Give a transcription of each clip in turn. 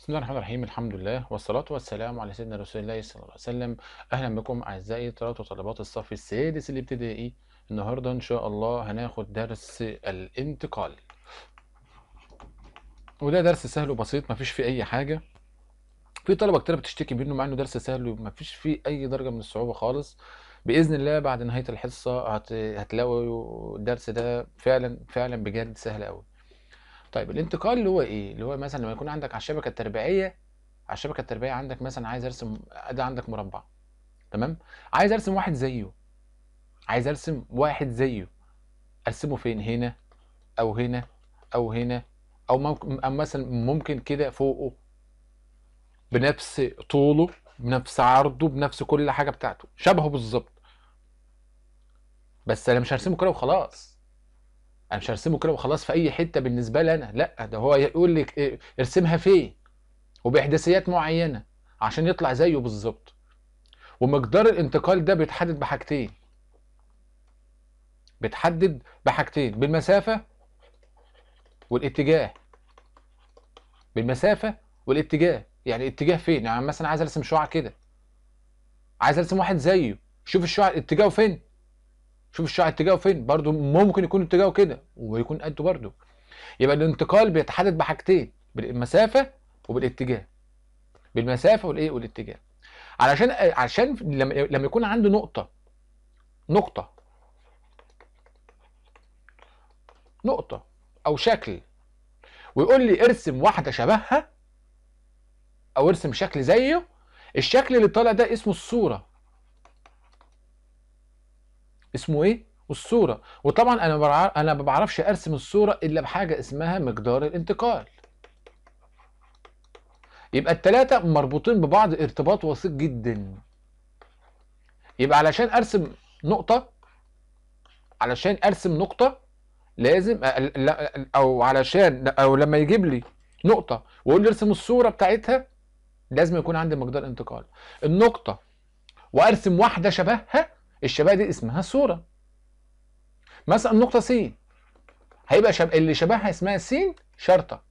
بسم الله الرحمن الرحيم الحمد لله والصلاة والسلام على سيدنا رسول الله صلى الله عليه وسلم أهلا بكم أعزائي طلبة وطلبات الصف السادس الابتدائي النهاردة إن شاء الله هناخد درس الانتقال وده درس سهل وبسيط مفيش فيه أي حاجة في طلبة كتير بتشتكي منه مع إنه درس سهل ومفيش فيه أي درجة من الصعوبة خالص باذن الله بعد نهايه الحصه هتلاقوا الدرس ده فعلا فعلا بجد سهل قوي طيب الانتقال اللي هو ايه اللي هو مثلا لما يكون عندك على الشبكه التربيعيه على الشبكه التربيعيه عندك مثلا عايز ارسم ده عندك مربع تمام عايز ارسم واحد زيه عايز ارسم واحد زيه ارسمه فين هنا او هنا او هنا او ممكن أو مثلا ممكن كده فوقه بنفس طوله بنفس عرضه بنفس كل حاجه بتاعته شبهه بالظبط بس انا مش هرسمه كده وخلاص انا مش هرسمه كده وخلاص في اي حته بالنسبه لي انا لا ده هو يقول لك إيه، ارسمها فين وباحداثيات معينه عشان يطلع زيه بالظبط ومقدار الانتقال ده بيتحدد بحاجتين بيتحدد بحاجتين بالمسافه والاتجاه بالمسافه والاتجاه يعني اتجاه فين يعني مثلا عايز ارسم شعاع كده عايز ارسم واحد زيه شوف الشعاع اتجاهه فين شوف الشعر اتجاهه فين برضه ممكن يكون اتجاهه كده ويكون قده برضه يبقى الانتقال بيتحدد بحاجتين بالمسافه وبالاتجاه بالمسافه والايه والاتجاه علشان عشان لما يكون عنده نقطه نقطه نقطه او شكل ويقول لي ارسم واحده شبهها او ارسم شكل زيه الشكل اللي طالع ده اسمه الصوره اسمه ايه الصوره وطبعا انا انا ما بعرفش ارسم الصوره الا بحاجه اسمها مقدار الانتقال يبقى الثلاثه مربوطين ببعض ارتباط وثيق جدا يبقى علشان ارسم نقطه علشان ارسم نقطه لازم او علشان او لما يجيب لي نقطه ويقول لي ارسم الصوره بتاعتها لازم يكون عندي مقدار انتقال النقطه وارسم واحده شبهها الشبه دي اسمها الصورة مثلا النقطة س هيبقى شب... اللي شبهها اسمها س شرطة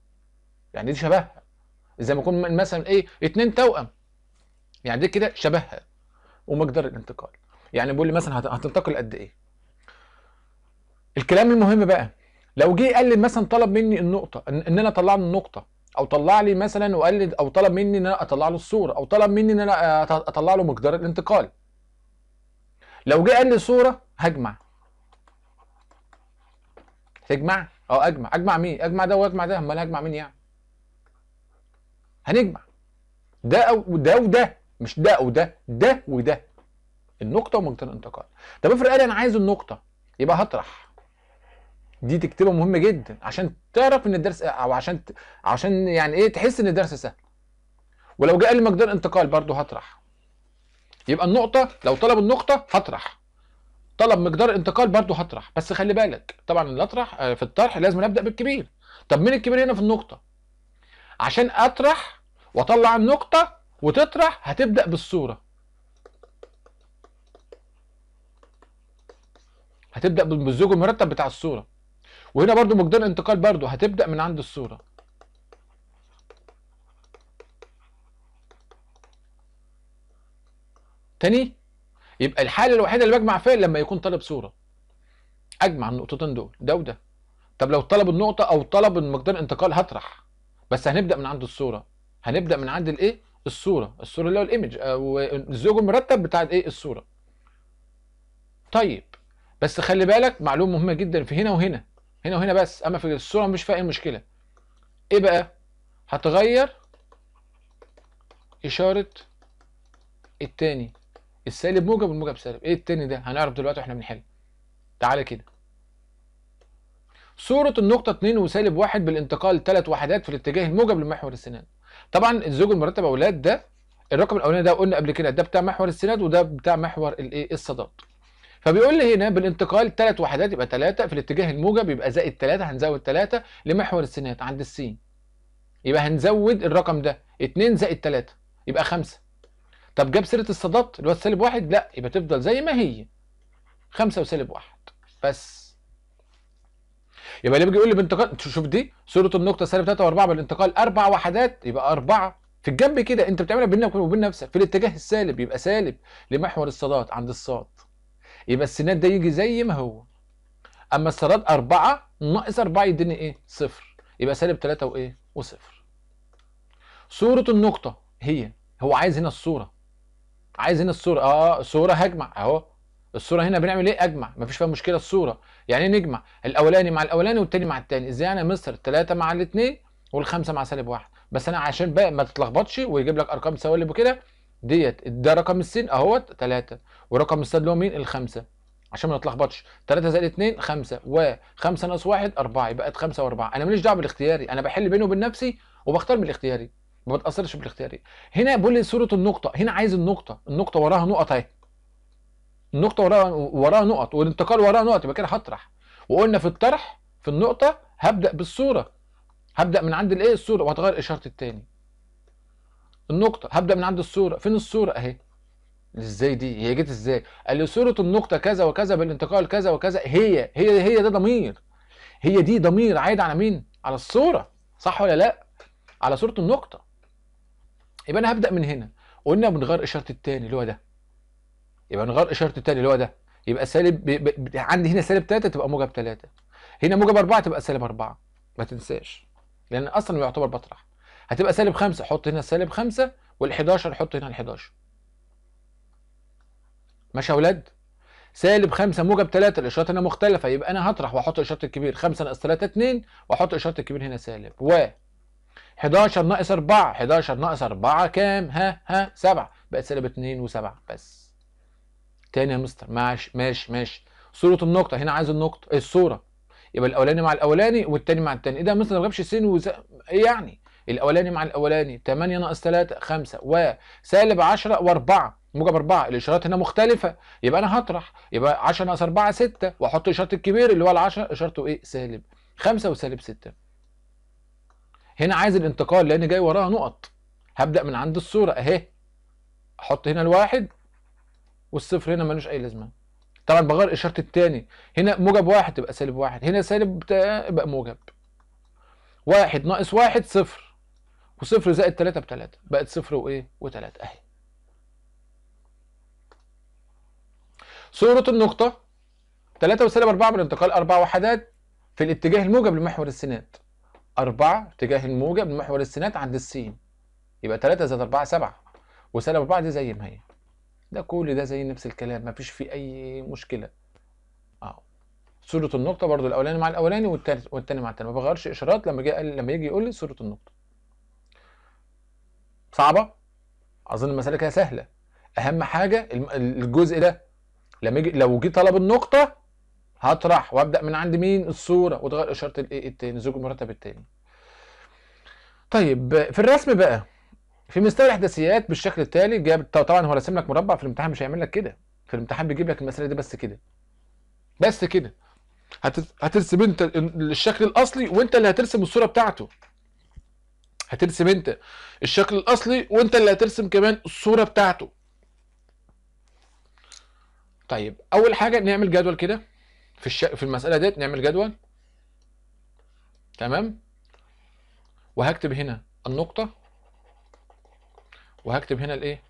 يعني دي شبهها زي ما يكون مثلا ايه اتنين توأم يعني دي كده شبهها ومقدار الانتقال يعني بيقول لي مثلا هتنتقل قد ايه الكلام المهم بقى لو جه قال لي مثلا طلب مني النقطة ان انا اطلع له النقطة او طلع لي مثلا وقال لي او طلب مني ان انا اطلع له الصورة او طلب مني ان انا اطلع له مقدار الانتقال لو جه قال لي صوره هجمع تجمع اه اجمع اجمع مين اجمع ده واجمع ده امال هجمع مين يعني هنجمع ده او ده وده مش ده او ده ده وده النقطه ومنطقه الانتقال طب افرض قال انا عايز النقطه يبقى هطرح دي تكتبه مهم جدا عشان تعرف ان الدرس او عشان عشان يعني ايه تحس ان الدرس سهل ولو جاء لي مقدار انتقال برضه هطرح يبقى النقطة لو طلب النقطة هطرح طلب مقدار انتقال برضه هطرح بس خلي بالك طبعا اللي اطرح آه، في الطرح لازم ابدا بالكبير طب مين الكبير هنا في النقطة عشان اطرح واطلع النقطة وتطرح هتبدا بالصورة هتبدا بالزوج المرتب بتاع الصورة وهنا برضو مقدار انتقال برضو هتبدا من عند الصورة تاني يبقى الحاله الوحيده اللي بجمع فيها لما يكون طالب صوره اجمع النقطتين دول ده وده طب لو طلب النقطه او طلب مقدار انتقال هطرح بس هنبدا من عند الصوره هنبدا من عند الايه الصوره الصوره اللي هو الايمج آه، والزوج المرتب بتاع الايه الصوره طيب بس خلي بالك معلومه مهمه جدا في هنا وهنا هنا وهنا بس اما في الصوره مش فيها اي مشكله ايه بقى هتغير اشاره التاني السالب موجب والموجب سالب ايه التاني ده هنعرف دلوقتي واحنا بنحل تعالى كده صورة النقطة 2 وسالب 1 بالانتقال 3 وحدات في الاتجاه الموجب لمحور السناد طبعا الزوج المرتب اولاد ده الرقم الاولاني ده قلنا قبل كده ده بتاع محور السناد وده بتاع محور الايه الصداد فبيقول لي هنا بالانتقال 3 وحدات يبقى 3 في الاتجاه الموجب يبقى زائد 3 هنزود 3 لمحور السناد عند السين يبقى هنزود الرقم ده 2 زائد 3 يبقى 5 طب جاب سيره الصادات اللي هو السالب واحد لا يبقى تفضل زي ما هي خمسة وسالب واحد بس يبقى اللي بيجي يقول لي بانتقال شوف دي صورة النقطة سالب 3 و4 بالانتقال أربع وحدات يبقى أربعة في الجنب كده أنت بتعملها بينك وبين نفسك في الاتجاه السالب يبقى سالب لمحور الصادات عند الصاد يبقى السينات ده يجي زي ما هو أما الصادات أربعة ناقص أربعة يديني إيه؟ صفر يبقى سالب 3 وإيه؟ وصفر صورة النقطة هي هو عايز هنا الصورة عايز هنا الصوره اه صوره هجمع اهو الصوره هنا بنعمل ايه اجمع مفيش فيها مشكله الصوره يعني إيه نجمع الاولاني مع الاولاني والتاني مع التاني ازاي انا مستر 3 مع الاثنين والخمسه مع سالب واحد بس انا عشان بقى ما تتلخبطش ويجيب لك ارقام سوالب وكده ديت ده رقم السين اهوت 3 ورقم الصاد اللي هو مين الخمسه عشان ما نتلخبطش 3 زائد 2 5 و5 ناقص 1 4 يبقى 5 و4 انا ماليش دعوه بالاختياري انا بحل بينه وبين نفسي وبختار من الاختياري ما بتاثرش بالاختياريه هنا بيقول لي صوره النقطه هنا عايز النقطه النقطه وراها نقط اهي النقطه وراها وراها نقط والانتقال وراها نقط يبقى كده هطرح وقلنا في الطرح في النقطه هبدا بالصوره هبدا من عند الايه الصوره وهتغير اشاره التاني النقطه هبدا من عند الصوره فين الصوره اهي ازاي دي هي جت ازاي قال لي صوره النقطه كذا وكذا بالانتقال كذا وكذا هي هي هي ده ضمير هي دي ضمير عايد على مين على الصوره صح ولا لا على صوره النقطه يبقى انا هبدا من هنا قلنا بنغير اشاره الثاني اللي هو ده يبقى نغير اشاره الثاني اللي هو ده يبقى سالب ب... ب... ب... عندي هنا سالب 3 تبقى موجب 3 هنا موجب 4 تبقى سالب 4 ما تنساش لان اصلا يعتبر بطرح هتبقى سالب 5 حط هنا سالب 5 وال11 حط هنا ال11 ماشي يا اولاد سالب 5 موجب 3 الاشارات هنا مختلفه يبقى انا هطرح واحط الاشاره الكبير 5 ناقص 3 2 واحط الاشاره الكبير هنا سالب و 11 ناقص 4 11 ناقص 4 كام ها ها 7 بقت سالب 2 و7 بس تاني يا مستر ماشي ماشي ماشي صورة النقطة هنا عايز النقطة الصورة يبقى الاولاني مع الاولاني والتاني مع التاني ايه ده يا مستر ما جابش س و ايه يعني الاولاني مع الاولاني 8 ناقص 3 5 وسالب 10 و4 موجب 4 الاشارات هنا مختلفة يبقى انا هطرح يبقى 10 ناقص 4 6 واحط اشارة الكبير اللي هو ال 10 اشارته ايه سالب 5 وسالب 6 هنا عايز الانتقال لان جاي وراها نقط هبدا من عند الصوره اهي احط هنا الواحد والصفر هنا ملوش اي لازمه طبعا بغير اشاره الثاني هنا موجب واحد تبقى سالب واحد هنا سالب يبقى موجب واحد ناقص واحد صفر وصفر زائد ثلاثة بثلاثة بقت صفر وايه وتلاتة اهي صورة النقطة ثلاثة وسالب أربعة بالانتقال أربع وحدات في الاتجاه الموجب لمحور السينات 4 تجاه الموجة محور السينات عند السين يبقى 3 زائد 4 7 وسالب 4 دي زي ما هي ده كل ده زي نفس الكلام مفيش فيه أي مشكلة اه صورة النقطة برضو الأولاني مع الأولاني والثاني والثاني مع الثاني ما بغيرش إشارات لما جه لما يجي يقول لي صورة النقطة صعبة أظن المسألة كده سهلة أهم حاجة الجزء ده لما يجي لو جه طلب النقطة هطرح وابدا من عند مين الصوره وتغير اشاره الايه التاني زوج المرتب التاني طيب في الرسم بقى في مستوى الاحداثيات بالشكل التالي جاب طبعا هو رسم لك مربع في الامتحان مش هيعمل لك كده في الامتحان بيجيب لك المساله دي بس كده بس كده هترسم انت الشكل الاصلي وانت اللي هترسم الصوره بتاعته هترسم انت الشكل الاصلي وانت اللي هترسم كمان الصوره بتاعته طيب اول حاجه نعمل جدول كده في الش... في المساله ديت نعمل جدول تمام وهكتب هنا النقطه وهكتب هنا الايه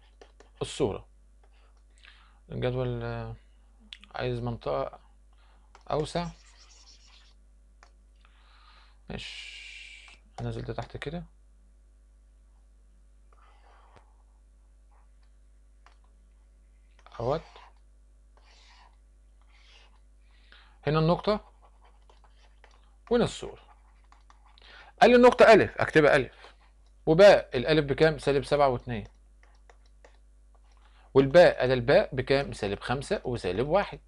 الصوره الجدول عايز منطقه اوسع ماشي هنزل ده تحت كده اهوت هنا النقطة وهنا الصورة قال لي النقطة ألف أكتبها ألف وباء الألف بكام؟ سالب سبعة واتنين والباء أدى الباء بكام؟ سالب خمسة وسالب واحد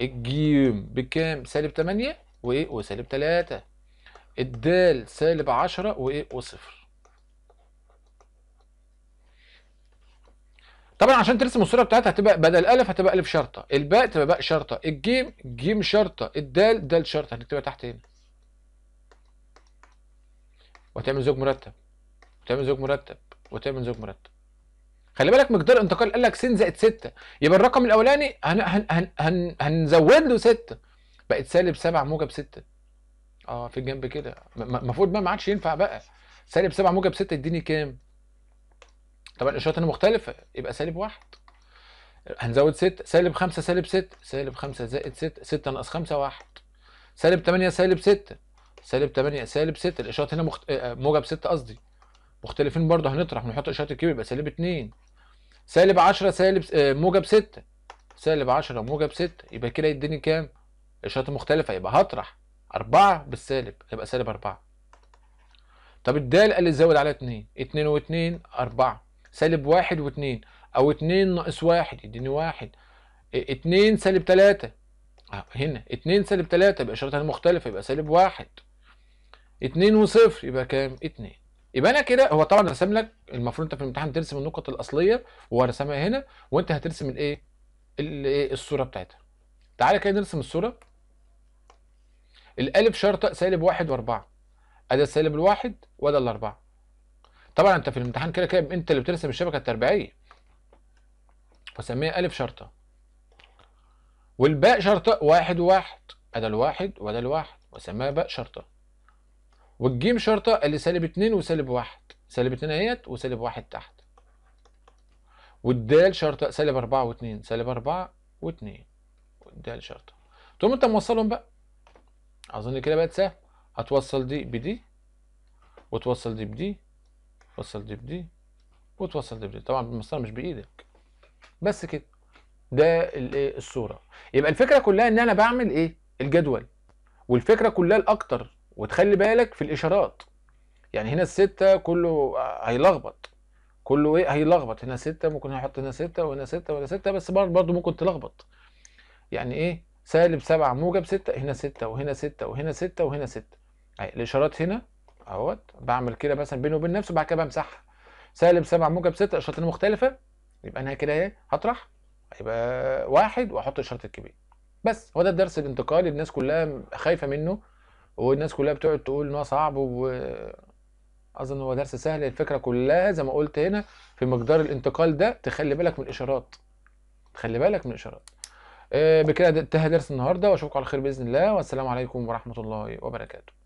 الجيم بكام؟ سالب تمانية وإيه؟ وسالب تلاتة الدال سالب عشرة وإيه؟ وصفر طبعا عشان ترسم الصوره بتاعتها هتبقى بدل الف هتبقى الف شرطه الباء تبقى باء شرطه الجيم جيم شرطه الدال دال شرطه هنكتبها تحت هنا وتعمل زوج مرتب وتعمل زوج مرتب وتعمل زوج مرتب خلي بالك مقدار الانتقال قال لك س زائد 6 يبقى الرقم الاولاني هن هن هن هن هنزود له 6 بقت سالب 7 موجب 6 اه في الجنب كده المفروض بقى ما عادش ينفع بقى سالب 7 موجب 6 يديني كام؟ طبعا الاشارات هنا مختلفة يبقى سالب واحد هنزود ست سالب خمسة سالب ست سالب خمسة زائد ست ستة ناقص خمسة واحد سالب تمانية سالب ستة سالب تمانية سالب ستة الاشارات هنا مخت... آه، آه، موجب ستة قصدي مختلفين برضه هنطرح ونحط اشارات الكيو يبقى سالب اتنين سالب عشرة سالب آه، موجب ستة سالب عشرة موجب ستة يبقى كده يديني كام؟ اشارات مختلفة يبقى هطرح أربعة بالسالب يبقى سالب أربعة طب الدال اللي لي على اتنين اتنين واتنين أربعة سالب واحد واتنين او اتنين ناقص واحد يديني واحد اتنين سالب تلاتة آه، هنا اتنين سالب تلاتة يبقى اشارتها مختلفة يبقى سالب واحد اتنين وصفر يبقى كام اتنين يبقى انا كده هو طبعا رسم لك المفروض انت في الامتحان ترسم النقط الاصليه وهو رسمها هنا وانت هترسم الايه الايه؟ الصوره بتاعتها تعالى كده نرسم الصوره الالف شرطه سالب واحد واربعه ادي سالب الواحد وادي الاربعه طبعا انت في الامتحان كده كده انت اللي بترسم الشبكه التربيعيه فسميها ا شرطه والباء شرطه واحد وواحد ادا الواحد ودا الواحد وسميها باء شرطه والجيم شرطه اللي سالب اتنين وسالب واحد سالب اتنين اهيت وسالب واحد تحت والدال شرطه سالب اربعه واتنين سالب اربعه واتنين والدال شرطه تقوم انت موصلهم بقى اظن كده بقت سهل هتوصل دي بدي وتوصل دي بدي توصل دي بدي وتوصل دي بدي طبعا بالمسطره مش بايدك بس كده ده الايه الصوره يبقى الفكره كلها ان انا بعمل ايه الجدول والفكره كلها الاكتر وتخلي بالك في الاشارات يعني هنا الستة كله هيلخبط كله ايه هيلخبط هنا ستة ممكن احط هنا ستة وهنا ستة وهنا ستة بس برضه ممكن تلخبط يعني ايه سالب سبعة موجب ستة هنا ستة وهنا ستة وهنا ستة وهنا ستة الاشارات هنا اهوت بعمل كده مثلا بيني وبين نفسي وبعد كده بمسحها سالب سبع موجب ست اشارتين مختلفه يبقى انا كده ايه هطرح هيبقى واحد واحط الشرط الكبير بس هو ده الدرس الانتقالي الناس كلها خايفه منه والناس كلها بتقعد تقول ان هو صعب و اظن هو درس سهل الفكره كلها زي ما قلت هنا في مقدار الانتقال ده تخلي بالك من الاشارات تخلي بالك من الاشارات آه، بكده انتهى درس النهارده واشوفكم على خير باذن الله والسلام عليكم ورحمه الله وبركاته